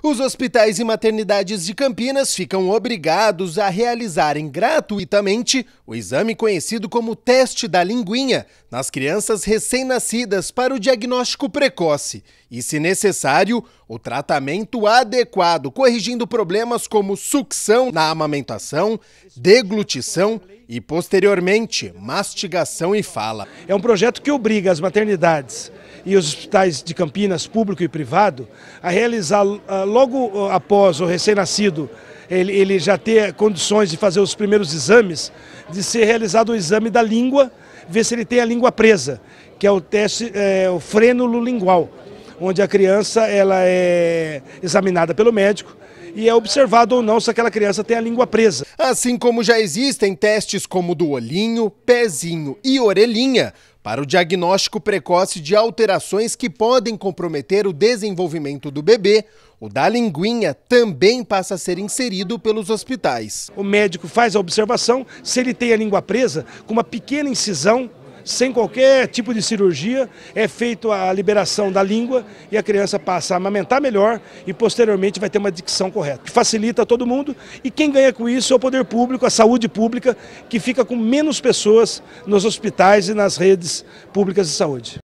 Os hospitais e maternidades de Campinas ficam obrigados a realizarem gratuitamente o exame conhecido como teste da linguinha nas crianças recém-nascidas para o diagnóstico precoce e, se necessário, o tratamento adequado, corrigindo problemas como sucção na amamentação, deglutição e, posteriormente, mastigação e fala. É um projeto que obriga as maternidades e os hospitais de Campinas, público e privado, a realizar logo após o recém-nascido ele, ele, já ter condições de fazer os primeiros exames, de ser realizado o exame da língua, ver se ele tem a língua presa, que é o teste, é, o frênulo lingual onde a criança ela é examinada pelo médico e é observado ou não se aquela criança tem a língua presa. Assim como já existem testes como do olhinho, pezinho e orelhinha para o diagnóstico precoce de alterações que podem comprometer o desenvolvimento do bebê, o da linguinha também passa a ser inserido pelos hospitais. O médico faz a observação, se ele tem a língua presa, com uma pequena incisão, sem qualquer tipo de cirurgia, é feito a liberação da língua e a criança passa a amamentar melhor e posteriormente vai ter uma dicção correta. Facilita todo mundo e quem ganha com isso é o poder público, a saúde pública, que fica com menos pessoas nos hospitais e nas redes públicas de saúde.